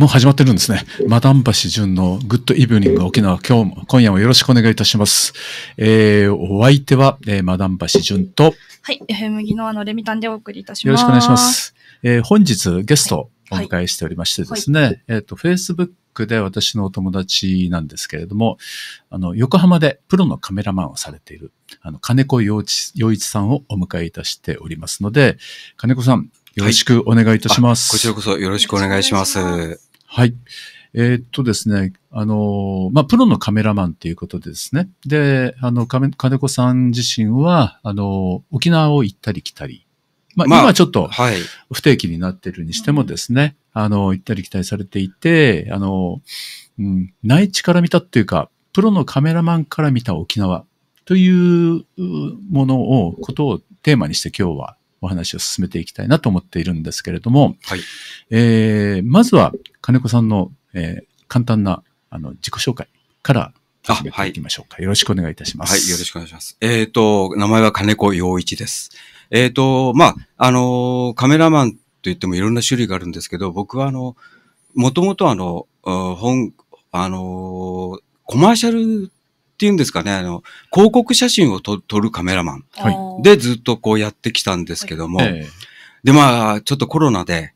もう始まってるんですね。マダン橋淳のグッドイブニング沖縄、今日も、今夜もよろしくお願いいたします。えー、お相手は、えー、マダン橋淳と、はい、FM 麦のあのレミタンでお送りいたします。よろしくお願いします。えー、本日ゲストお迎えしておりましてですね、はいはい、えっ、ー、と、Facebook で私のお友達なんですけれども、あの、横浜でプロのカメラマンをされている、あの、金子洋一洋一さんをお迎えいたしておりますので、金子さん、よろしくお願いいたします。はい、こちらこそよろしくお願いします。はい。えー、っとですね、あの、まあ、プロのカメラマンっていうことでですね。で、あの、金子さん自身は、あの、沖縄を行ったり来たり。まあ、今ちょっと、不定期になってるにしてもですね、はい、あの、行ったり来たりされていて、あの、うん、内地から見たっていうか、プロのカメラマンから見た沖縄というものを、ことをテーマにして今日はお話を進めていきたいなと思っているんですけれども、はい、えー、まずは金子さんの、えー、簡単なあの自己紹介から始めていきましょうか。はい、よろしくお願いいたします。はい、よろしくお願いします。えっ、ー、と、名前は金子洋一です。えっ、ー、と、まあ、あの、カメラマンといってもいろんな種類があるんですけど、僕はあの、もともとあの、本、あの、コマーシャルっていうんですかね、あの、広告写真を撮るカメラマンでずっとこうやってきたんですけども、はい、で、まあ、ちょっとコロナで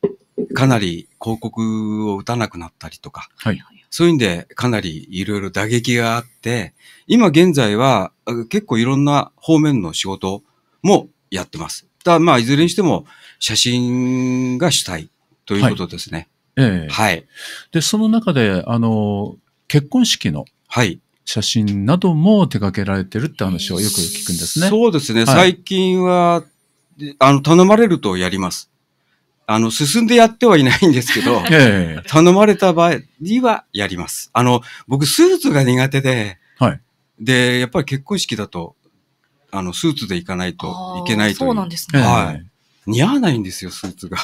かなり広告を打たなくなったりとか、はい、そういうんでかなりいろいろ打撃があって、今現在は結構いろんな方面の仕事もやってます。ただ、まあ、いずれにしても写真が主体ということですね。はいえはい。で、その中で、あの、結婚式の、はい。写真なども手掛けられてるって話をよく聞くんですね。そうですね。はい、最近は、あの、頼まれるとやります。あの、進んでやってはいないんですけど、えー、頼まれた場合にはやります。あの、僕、スーツが苦手で、はい。で、やっぱり結婚式だと、あの、スーツで行かないといけないという。そうなんですね。はい。似合わないんですよ、スーツが。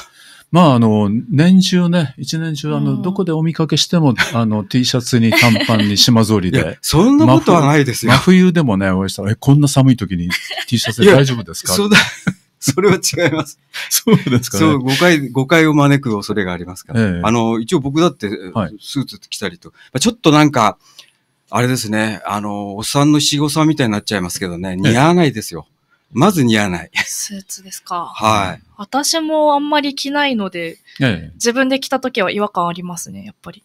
まあ、あの、年中ね、一年中、あの、どこでお見かけしても、あの、T シャツに短パンに島ぞりでそんなことはないですよ。真冬でもね、お会いしたら、え、こんな寒い時に T シャツで大丈夫ですかそうだ。それは違います。そうですか、ね、そう、誤解、誤解を招く恐れがありますから。ええ、あの、一応僕だって、スーツ着たりと、はい、ちょっとなんか、あれですね、あの、おっさんの七さんみたいになっちゃいますけどね、似合わないですよ。まず似合わない。スーツですか。はい。私もあんまり着ないので、ええ、自分で着た時は違和感ありますね、やっぱり。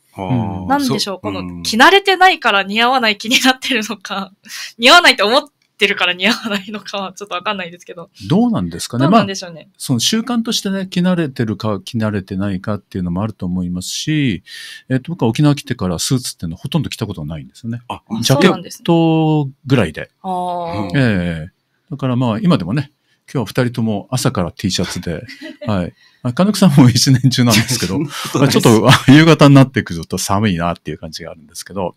な、んでしょう、この、着慣れてないから似合わない気になってるのか、似合わないと思ってるから似合わないのかはちょっとわかんないですけど。どうなんですかね。なんでしょうね。まあ、その習慣としてね、着慣れてるか着慣れてないかっていうのもあると思いますし、えっ、と、僕は沖縄来てからスーツっていうのはほとんど着たことないんですよね。あ、ジャケットぐらいで。ああ。ええだからまあ今でもね、今日は二人とも朝から T シャツで、はい。金子さんも一年中なんですけど、ちょっと夕方になってくると寒いなっていう感じがあるんですけど、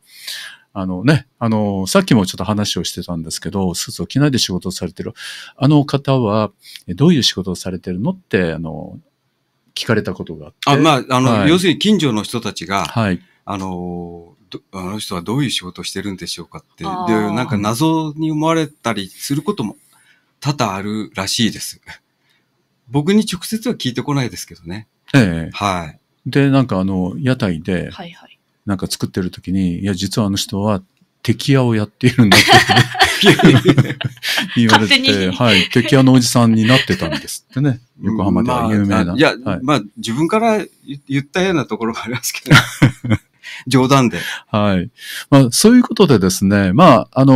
あのね、あの、さっきもちょっと話をしてたんですけど、スーツを着ないで仕事をされてる、あの方は、どういう仕事をされてるのって、あの、聞かれたことがあって。あ、まあ、あの、はい、要するに近所の人たちが、はい。あの、あの人はどういう仕事をしてるんでしょうかって、で、なんか謎に思われたりすることも多々あるらしいです。僕に直接は聞いてこないですけどね。ええ。はい。で、なんかあの、屋台で、はいはい。なんか作ってる時に、いや、実はあの人は敵屋をやっているんだって 言われて、はい、敵屋のおじさんになってたんですってね。横浜では有名な。まあ、いや、はい、まあ自分から言ったようなところがありますけど。冗談で。はい。まあ、そういうことでですね、まあ、あの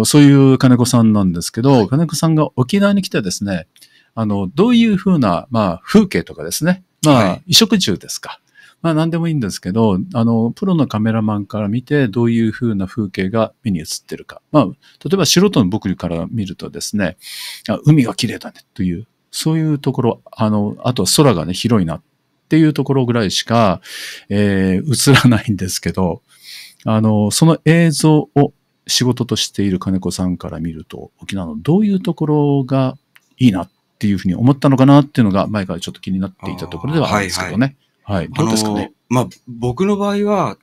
ー、そういう金子さんなんですけど、はい、金子さんが沖縄に来てですね、あの、どういうふうな、まあ、風景とかですね、まあ、衣食住ですか。まあ何でもいいんですけど、あの、プロのカメラマンから見てどういう風な風景が目に映ってるか。まあ、例えば素人の僕から見るとですね、あ海が綺麗だねという、そういうところ、あの、あとは空がね、広いなっていうところぐらいしか、えー、映らないんですけど、あの、その映像を仕事としている金子さんから見ると、沖縄のどういうところがいいなっていうふうに思ったのかなっていうのが、前からちょっと気になっていたところではあるんですけどね。はい、はい、はい、どうですかね。まあ、僕の場合は、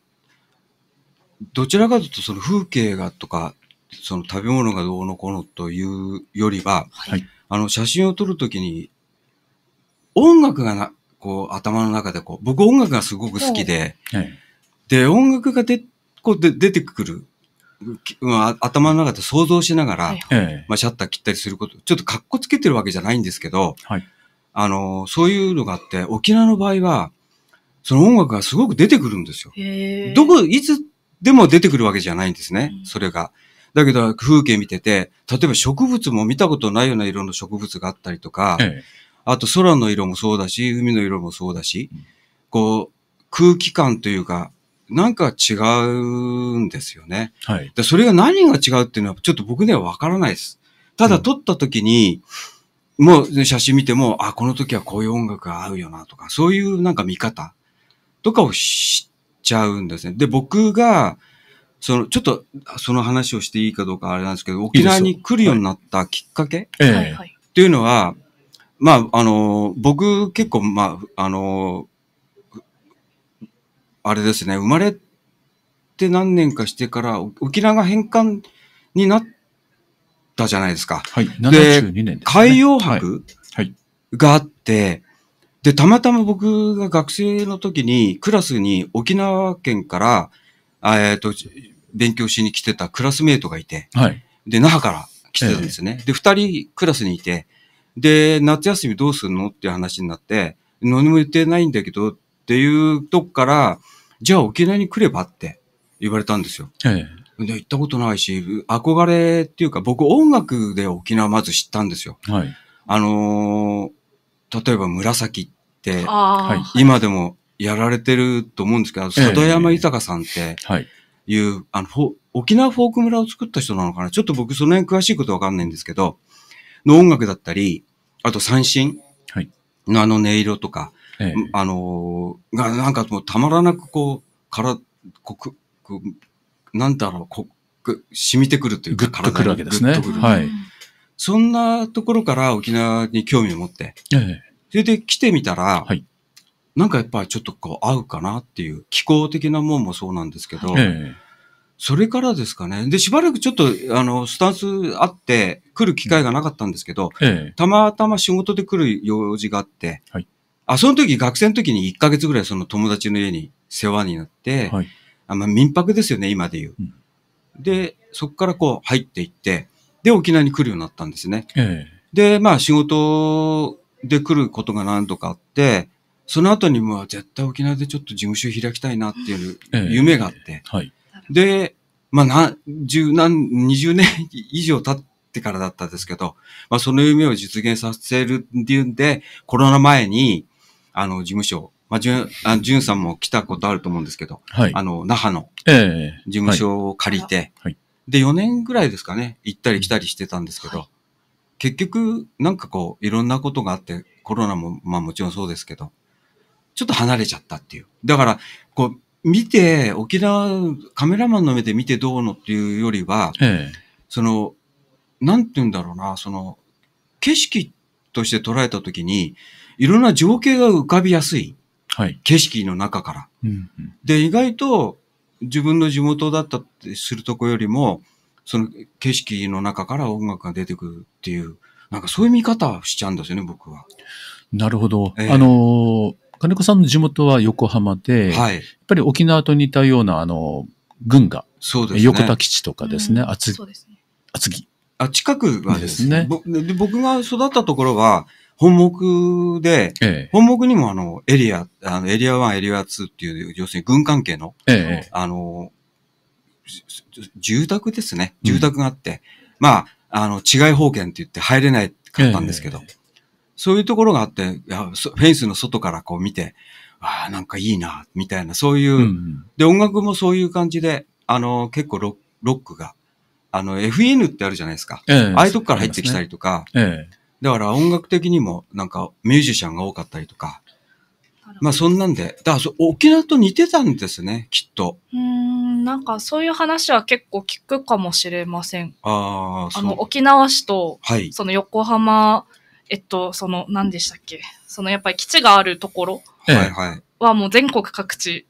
どちらかというとその風景がとか、その食べ物がどうのこうのというよりは、はい、あの写真を撮るときに音楽がなこう、頭の中でこう、僕音楽がすごく好きで、で、音楽がで、こうで出てくる、まあ、頭の中で想像しながら、まあ、シャッター切ったりすること、ちょっと格好つけてるわけじゃないんですけど、はい、あの、そういうのがあって、沖縄の場合は、その音楽がすごく出てくるんですよ。どこ、いつでも出てくるわけじゃないんですね、それが。だけど、風景見てて、例えば植物も見たことないような色の植物があったりとか、ええ、あと空の色もそうだし、海の色もそうだし、こう、空気感というか、なんか違うんですよね。はい。それが何が違うっていうのは、ちょっと僕にはわからないです。ただ撮った時に、うん、もう写真見ても、あ、この時はこういう音楽が合うよなとか、そういうなんか見方とかをしちゃうんですね。で、僕が、その、ちょっと、その話をしていいかどうかあれなんですけど、沖縄に来るようになったきっかけっていうのは、まあ、あの、僕結構、まあ、あの、あれですね、生まれて何年かしてから、沖縄が返還になったじゃないですか。はい、72年です、ね、海洋博があって、はいはい、で、たまたま僕が学生の時に、クラスに沖縄県から、えっ、ー、と、勉強しに来てたクラスメイトがいて、はい、で、那覇から来てたんですね。えー、で、二人クラスにいて、で、夏休みどうすんのっていう話になって、何も言ってないんだけどっていうとこから、じゃあ沖縄に来ればって言われたんですよ。ええ、で行ったことないし、憧れっていうか、僕音楽で沖縄まず知ったんですよ。はい、あのー、例えば紫って、今でもやられてると思うんですけど、里山豊さんっていう、はい、あの、沖縄フォーク村を作った人なのかなちょっと僕その辺詳しいことわかんないんですけど、の音楽だったり、あと三振のあの音色とか、はい、あのー、がなんかもうたまらなくこう、から、こく、こなんだろう、こく、染みてくるというか、ぐっとくるわけですね。はい。そんなところから沖縄に興味を持って、それで来てみたら、はい、なんかやっぱりちょっとこう合うかなっていう、気候的なもんもそうなんですけど、それからですかね。で、しばらくちょっと、あの、スタンスあって、来る機会がなかったんですけど、ええ、たまたま仕事で来る用事があって、はい、あ、その時、学生の時に1ヶ月ぐらいその友達の家に世話になって、はい、あまあ、民泊ですよね、今で言う。うん、で、そこからこう入っていって、で、沖縄に来るようになったんですね。え、で、まあ、仕事で来ることが何度かあって、その後にもう絶対沖縄でちょっと事務所開きたいなっていう夢があって、はいで、まあ、な、十何、二十年以上経ってからだったんですけど、まあ、その夢を実現させるっていうんで、コロナ前に、あの、事務所、まあ、じゅん、あじゅんさんも来たことあると思うんですけど、はい、あの、那覇の、ええ、事務所を借りて、はい、で、4年ぐらいですかね、行ったり来たりしてたんですけど、はい、結局、なんかこう、いろんなことがあって、コロナも、まあもちろんそうですけど、ちょっと離れちゃったっていう。だから、こう、見て、沖縄、カメラマンの目で見てどうのっていうよりは、ええ、その、なんて言うんだろうな、その、景色として捉えたときに、いろんな情景が浮かびやすい。はい、景色の中から、うんうん、で、意外と自分の地元だったってするとこよりも、その景色の中から音楽が出てくるっていう、なんかそういう見方しちゃうんですよね、僕は。なるほど。えー、あのー金子さんの地元は横浜で、はい、やっぱり沖縄と似たような、あの、軍が、そうですね、横田基地とかですね、厚、うん、厚木。あ、近くはですねで僕が育ったところは、本木で、ええ、本木にもあの、エリア、あのエリア1、エリア2っていう、要するに軍関係の、ええ、あの、住宅ですね。住宅があって、うん、まあ、あの、違い保険って言って入れないかったんですけど、えそういうところがあって、いやフェンスの外からこう見て、ああ、なんかいいな、みたいな、そういう、うんで、音楽もそういう感じで、あの、結構ロックが、あの、f n ってあるじゃないですか。ええ、ああいうとこから入ってきたりとか、ええだから音楽的にもなんかミュージシャンが多かったりとか、まあそんなんで、だから沖縄と似てたんですね、きっと。うん、なんかそういう話は結構聞くかもしれません。ああ、そう。あの、沖縄市と、はい、その横浜えっと、その、何でしたっけそのやっぱり基地があるところはもう全国各地、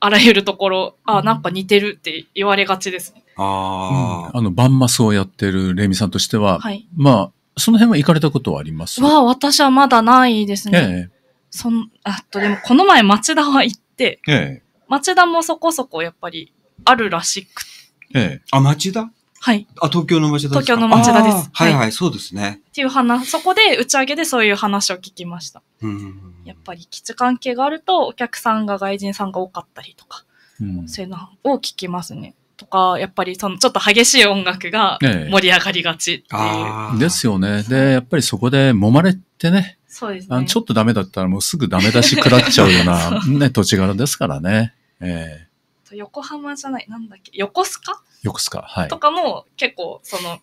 あらゆるところ、あ、なんか似てるって言われがちですね。ああ、うん、あの、バンマスをやってるレミさんとしては、はい、まあ、その辺は行かれたことはありますあ、私はまだないですね。ええ、そん、あと、でもこの前町田は行って、ええ、町田もそこそこやっぱりあるらしくて。ええ、あ、町田はい。あ、東京の町田です東京の町田です。はい、はい、そうですね。っていう話、そこで打ち上げでそういう話を聞きました。うん。やっぱり基地関係があると、お客さんが外人さんが多かったりとか、うん、そういうのを聞きますね。とか、やっぱりそのちょっと激しい音楽が盛り上がりがちっていう。ええ、ですよね。で、やっぱりそこで揉まれてね。そうですね。ちょっとダメだったらもうすぐダメ出し食らっちゃうような、ね、土地柄ですからね。ええと横浜じゃないなんだっけ横須賀横須賀、はい、とかも結構その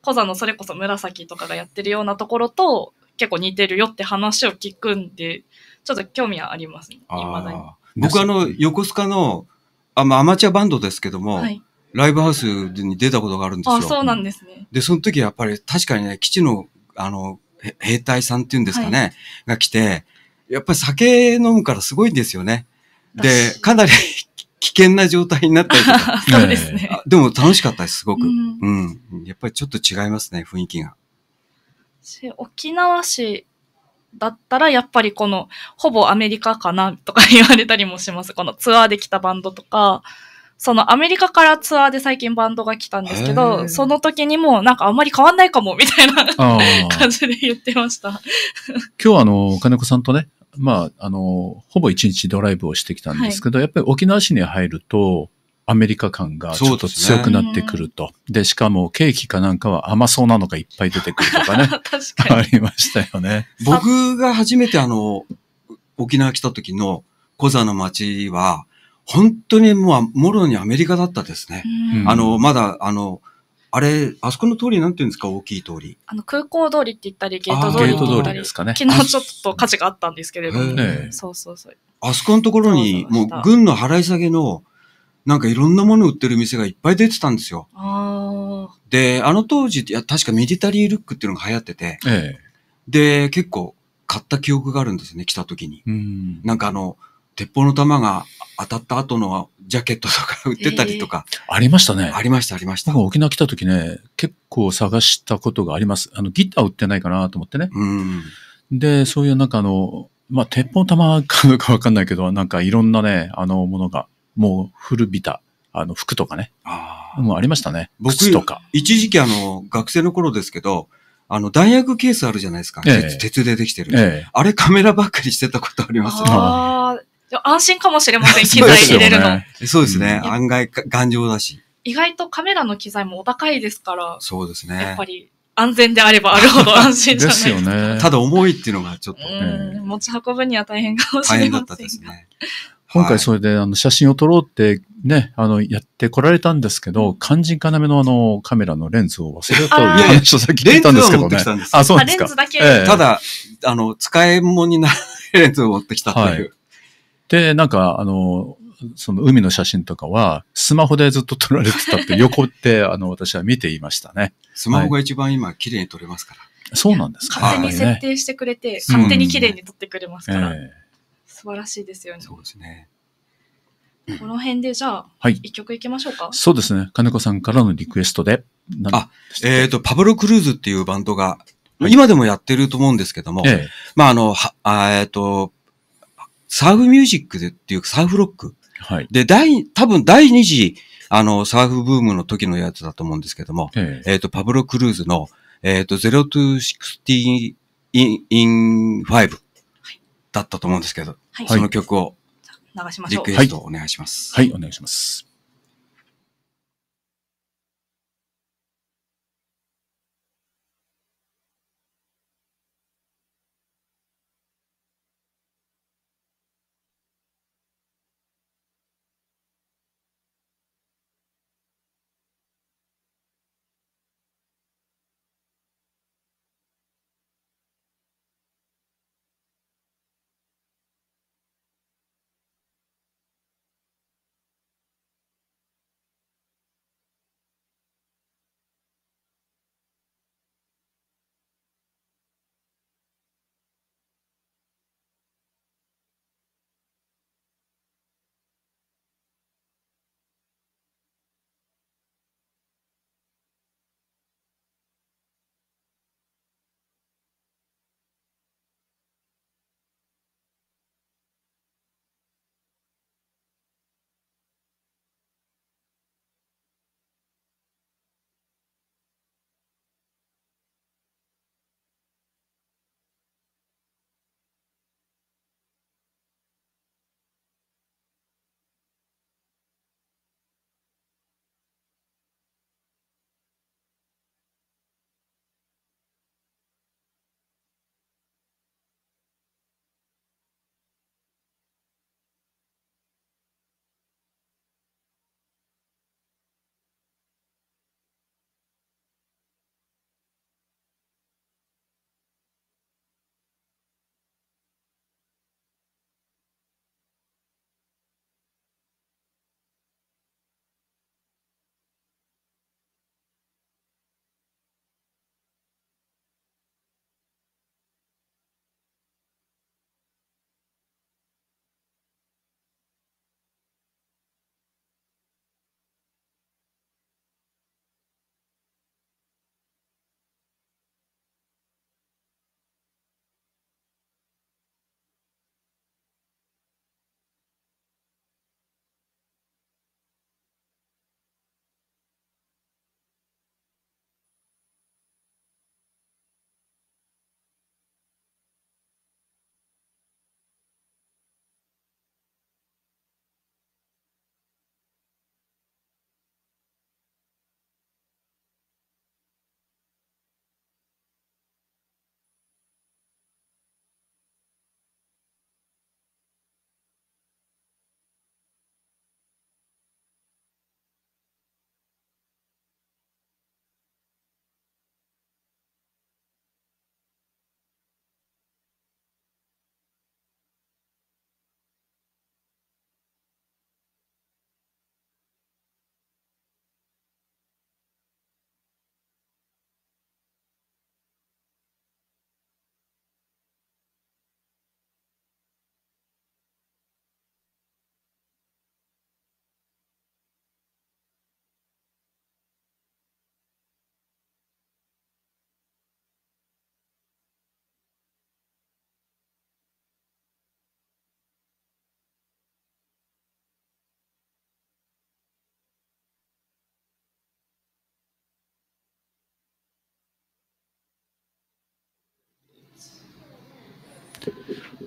コザのそれこそ紫とかがやってるようなところと結構似てるよって話を聞くんでちょっと興味はありますね僕あの横須賀のあ、まあ、アマチュアバンドですけども、はいライブハウスに出たことがあるんですよ。あ、そうなんですね。で、その時やっぱり確かにね、基地の、あの、兵隊さんっていうんですかね、はい、が来て、やっぱり酒飲むからすごいんですよね。で、かなり危険な状態になったりとか。そうですね。でも楽しかったです、すごく、うん。うん。やっぱりちょっと違いますね、雰囲気が。沖縄市だったら、やっぱりこの、ほぼアメリカかなとか言われたりもします。このツアーで来たバンドとか、そのアメリカからツアーで最近バンドが来たんですけど、その時にもなんかあんまり変わんないかもみたいな 感じで言ってました。今日あの、金子さんとね、まあ、あの、ほぼ一日ドライブをしてきたんですけど、はい、やっぱり沖縄市に入ると、アメリカ感がちょっと強くなってくると。で、ね、しかもケーキかなんかは甘そうなのがいっぱい出てくるとかね。確かに。ありましたよね。僕が初めてあの、沖縄来た時の小座の街は、本当にもう、もろにアメリカだったですね。あの、まだ、あの、あれ、あそこの通りなんていうんですか、大きい通り。あの、空港通りって言ったり、ゲート通りって言ったり、ですかね、昨日ちょっと火事があったんですけれども、そうそうそう。あそこのところに、もう軍の払い下げの、なんかいろんなもの売ってる店がいっぱい出てたんですよ。で、あの当時、いや確かミリタリールックっていうのが流行ってて、ええ、で、結構買った記憶があるんですね、来た時に。んなんかあの、鉄砲の弾が当たった後のジャケットとか売ってたりとか、えー、ありましたね。ありました、ありました。僕沖縄来た時ね、結構探したことがあります。あの、ギター売ってないかなと思ってね。で、そういうなんかあの、まあ、鉄砲弾かどうかわかんないけど、なんかいろんなね、あの、ものが、もう古びた、あの、服とかね。ああ。もうありましたね。僕とか。一時期あの、学生の頃ですけど、あの、弾薬ケースあるじゃないですか。ええ、鉄でできてる、ええ、あれカメラばっかりしてたことあります、ああ、安心かもしれません、機材入れるの。そうですね。案外頑丈だし。意外とカメラの機材もお高いですから。そうですね。やっぱり安全であればあるほど安心じゃないですか。ですよね。ただ重いっていうのがちょっと、ね。持ち運ぶには大変かもしれません大変だったですね。今回それであの写真を撮ろうってね、あの、やってこられたんですけど、肝心要のあの、カメラのレンズを忘れたという話をさっき聞いたんですけどね。あ、そうですか。レンズだけ。ただ、あの、使い物になるレンズを持ってきたという。で、なんか、あの、その海の写真とかは、スマホでずっと撮られてたって、横って、あの、私は見ていましたね。スマホが一番今、綺麗に撮れますから。そうなんですか、勝手に設定してくれて、はい、勝手に綺麗に撮ってくれますから、うんえー、素晴らしいですよね。そうですね。この辺でじゃあ、はい、一曲いきましょうか。そうですね。金子さんからのリクエストで。あ、えっ、ー、と、パブロ・クルーズっていうバンドが、今でもやってると思うんですけども、ええ、まあ、あの、はえっ、ー、と、サーフミュージックでっていうサーフロック。はい。で、第、多分第2次、あの、サーフブームの時のやつだと思うんですけども、えっ、ー、えー、と、パブロ・クルーズの、えっ、ー、と、0 to 16 in, in 5だったと思うんですけど、はい、その曲を、流しましょう。リクエストお願いします。はい、はい、お願いします。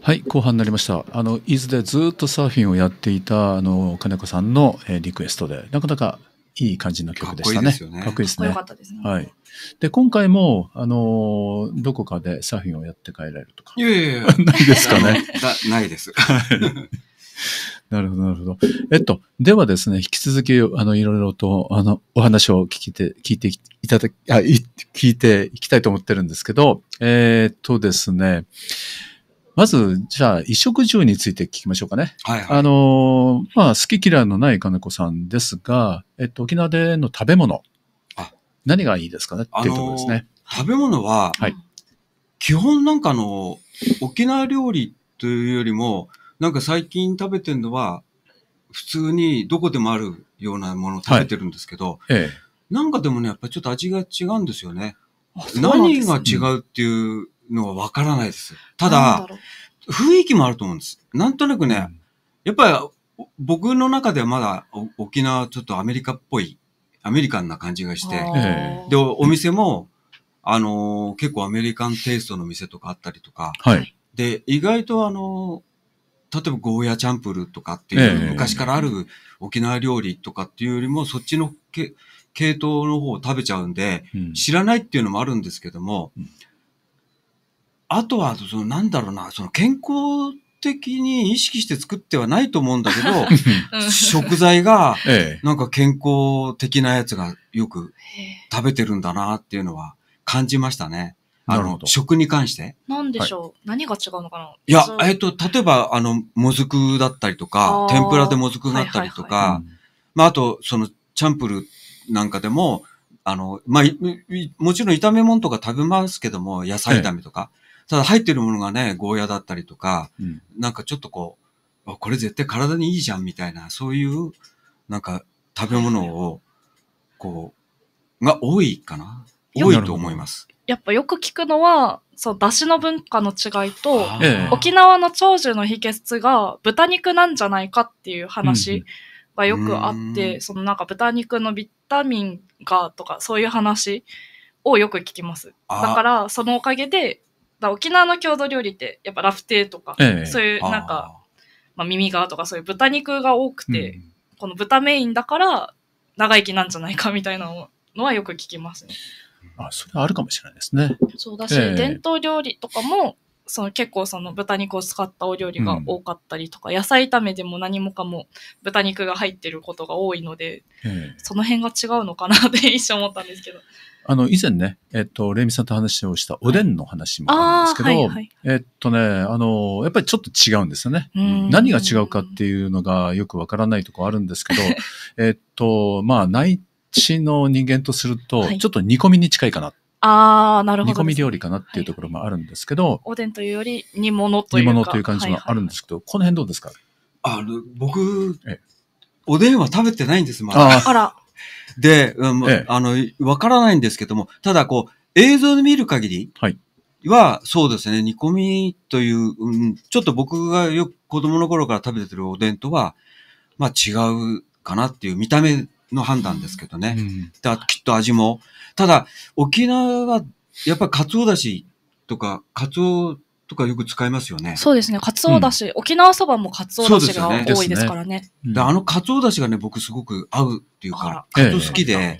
はい後半になりましたあの伊豆でずっとサーフィンをやっていたあの金子さんの、えリクエストでなかなかいい感じの曲でしたね。かっこいいですね。かっこいいですね。はい。で、今回も、あのー、どこかでサーフィンをやって帰られるとか。いやいやいや。ないですかね。ないです。はい。なるほど、なるほど。えっと、ではですね、引き続き、あの、いろいろと、あの、お話を聞いて、聞いていただき、あ、聞いていきたいと思ってるんですけど、えー、っとですね、まず、じゃあ、衣食住について聞きましょうかね。はい、はい、あの、まあ、好き嫌いのない金子さんですが、えっと、沖縄での食べ物。あ何がいいですかねっていうところですね。食べ物は、はい、基本なんかの、沖縄料理というよりも、なんか最近食べてるのは、普通にどこでもあるようなものを食べてるんですけど、はいええ、なんかでもね、やっぱりちょっと味が違うんですよね。あ何が違うっていうのはわからないです。ただ、雰囲気もあると思うんです。なんとなくね、やっぱり僕の中ではまだ沖縄ちょっとアメリカっぽい、アメリカンな感じがして、で、お店も、あのー、結構アメリカンテイストの店とかあったりとか、はい、で、意外とあのー、例えばゴーヤチャンプルとかっていう、昔からある沖縄料理とかっていうよりも、そっちの系統の方を食べちゃうんで、知らないっていうのもあるんですけども、あとは、その、なんだろうな、その健康的に意識して作ってはないと思うんだけど、食材が、なんか健康的なやつがよく食べてるんだなっていうのは感じましたね。あの、食に関して。なんでしょう、はい、何が違うのかないや、えっ、と、例えば、あの、もずくだったりとか、天ぷらでもずくだったりとか、まあ、あと、その、チャンプルなんかでも、あの、まあ、もちろん炒め物とか食べますけども、野菜炒めとか、ええただ入ってるものがね、ゴーヤだったりとか、うん、なんかちょっとこう、これ絶対体にいいじゃんみたいな、そういう、なんか食べ物を、こう、が多いかな。多いと思います。やっぱよく聞くのは、そう、だしの文化の違いと、沖縄の長寿の秘訣が豚肉なんじゃないかっていう話がよくあって、うん、そのなんか豚肉のビタミンがとかそういう話をよく聞きます。だから、そのおかげでだ沖縄の郷土料理ってやっぱラフテーとか、えそういうなんかまあ、耳側とかそういう豚肉が多くて、うん、この豚メインだから長生きなんじゃないかみたいなのはよく聞きますね。あそれはあるかもしれないですね。そうだし、えー、伝統料理とかもその結構その豚肉を使ったお料理が多かったりとか、うん、野菜炒めでも何もかも豚肉が入ってることが多いので、その辺が違うのかなって 一瞬思ったんですけど。あの、以前ね、えっと、レミさんと話をしたおでんの話もあるんですけど、はいはいはい、えっとね、あの、やっぱりちょっと違うんですよね。何が違うかっていうのがよくわからないとこあるんですけど、えっと、まあ、内地の人間とすると、ちょっと煮込みに近いかなってああ、なるほど、ね、煮込み料理かなっていうところもあるんですけど、はいおでんというより煮物というか煮物という感じもあるんですけど、はいはい、この辺どうですかあの僕、ええ、おでんは食べてないんです、まだ。あら。で、うん、ええ、あの、わからないんですけども、ただこう、映像で見る限りはい。は、そうですね、煮込みという、うん、ちょっと僕がよく子供の頃から食べてるおでんとは、まあ違うかなっていう見た目の判断ですけどね。うん、だきっと味も。ただ、沖縄はやっぱりカツオだしとか、カツオとかよく使いますよね。そうですね。カツオだし、うん、沖縄そばもカツオだしが多いですからね。ねねであのカツオだしがね、僕すごく合うっていうか、カツオ好きで、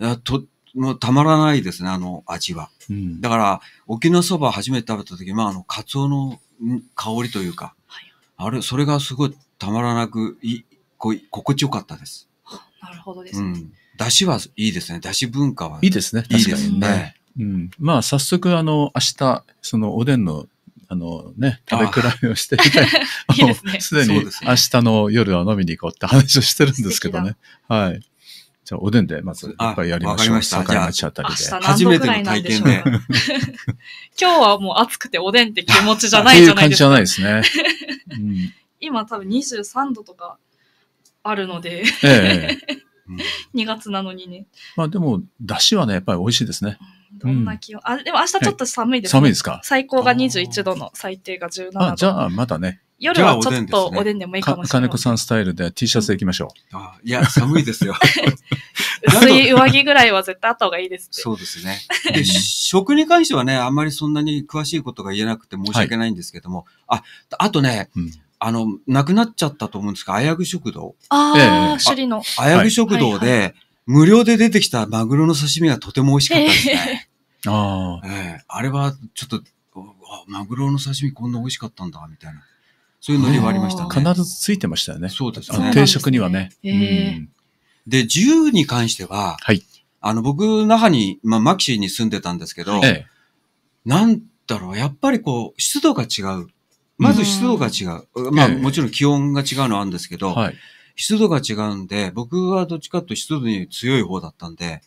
えともうたまらないですね、あの味は。うん、だから、沖縄そば初めて食べた時、まあ、あの、カツオの香りというか、はい、あれ、それがすごいたまらなくい、こう、心地よかったです。なるほどですね。うん、出汁はいいですね。出汁文化は、いいですね。確かにね。いいねうん、まあ、早速、あの、明日、そのおでんのあのね、食べ比べをしていて、すで、に明日の夜は飲みに行こうって話をしてるんですけどね。はい。じゃあ、おでんでまずいっぱいやりましょう。わかりました。あたりで。初めての体験で。今日はもう暑くておでんって気持ちじゃないじゃないですか。っていう感じじゃないですね。今多分23度とか。あるのでええ、2 月なのにね。まあでも、だしはね、やっぱり美味しいですね。どんな気温、あ、でも明日ちょっと寒いです、ね寒いですか最高が21度の最低が17度。あ、じゃあまだね。夜はちょっとおでんでもいいかもしれない。金子さんスタイルで T シャツでいきましょう。あいや、寒いですよ。薄 い上着ぐらいは絶対あった方がいいですそうですね。で、食に関してはね、あんまりそんなに詳しいことが言えなくて申し訳ないんですけども、はい、あ、あとね、うんあの、なくなっちゃったと思うんですが、あやぐ食堂。ああ、処里の。あやぐ食堂で、はいはい、無料で出てきたマグロの刺身がとても美味しかったですね。ああ、えー。あれは、ちょっと、マグロの刺身こんな美味しかったんだ、みたいな。そういうのにはありましたね。必ずついてましたよね。そうですね。定食にはね。で、銃に関しては、はい、あの、僕、那覇に、まあ、マキシーに住んでたんですけど、ええ、なんだろう、やっぱりこう、湿度が違う。まず湿度が違う。うん、まあ、もちろん気温が違うのはあるんですけど、湿度が違うんで、僕はどっちかというと湿度に強い方だったんで、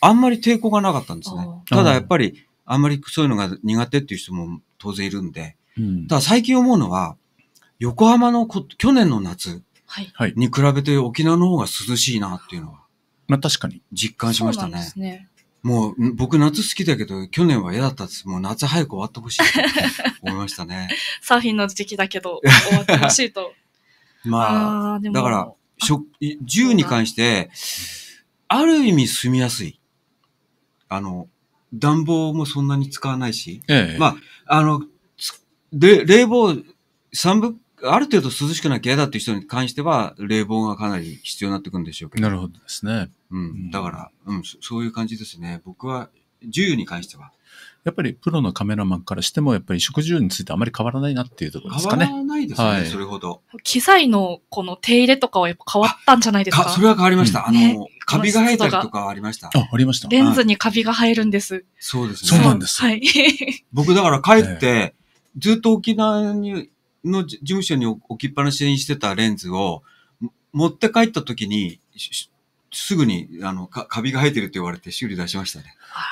あんまり抵抗がなかったんですね。ただやっぱり、あんまりそういうのが苦手っていう人も当然いるんで、うん、ただ最近思うのは、横浜のこ去年の夏に比べて沖縄の方が涼しいなっていうのは、まあ確かに。実感しましたね。そうですねもう僕夏好きだけど、去年は嫌だったです。もう夏早く終わってほしいと 思いましたね。サーフィンの時期だけど、終わってほしいと。まあ、あだから、銃に関して、ある意味住みやすい。あの、暖房もそんなに使わないし、ええ、まあ、あの、で、冷房、三分、ある程度涼しくなきゃ嫌だっていう人に関しては、冷房がかなり必要になってくるんでしょうけど。なるほどですね。うん。だから、うん、そういう感じですね。僕は、油に関しては。やっぱりプロのカメラマンからしても、やっぱり食住についてあまり変わらないなっていうところですかね。変わらないですね、はい、それほど。機材のこの手入れとかはやっぱ変わったんじゃないですかそれは変わりました。うん、あの、ね、カビが生えたりとかありました。あ、ありました。レンズにカビが生えるんです。そうですね。そうなんです。はい。僕だから帰って、ずっと沖縄に、の事務所に置きっぱなしにしてたレンズを、持って帰った時に、すぐに、あの、か、カビが生えてるって言われて修理出しましたね。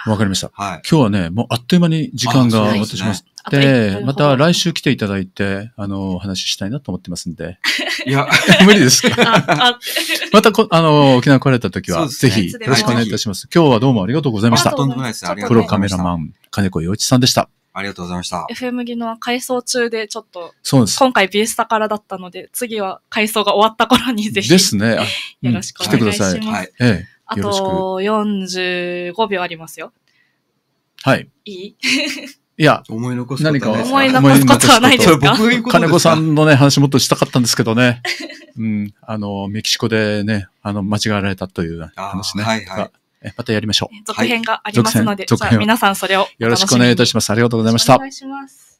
わかりました。はい。今日はね、もうあっという間に時間が終わってしまって、ね、また来週来ていただいて、あの、お話ししたいなと思ってますんで。いや、無理ですか またこ、あの、沖縄来られた時は、ね、ぜひ、よろしくお願いいたします。今日はどうもありがとうございました。とんでもないです。プロカメラマン、金子洋一さんでした。ありがとうございました。FM 技能は改装中でちょっと、そうです。今回ビースタからだったので、次は改装が終わった頃にぜひ。ですね。よろしくお願いします。うん、来てください。はい。ええ、あと45秒ありますよ。はい。いいいや、思い残すことは何か思い残すことはないですか僕金子さんのね、話もっとしたかったんですけどね。うん。あの、メキシコでね、あの、間違えられたという話ね。はいはい。またやりましょう。続編がありますので、はい、皆さんそれをよろしくお願いいたします。ありがとうございました。お願いします。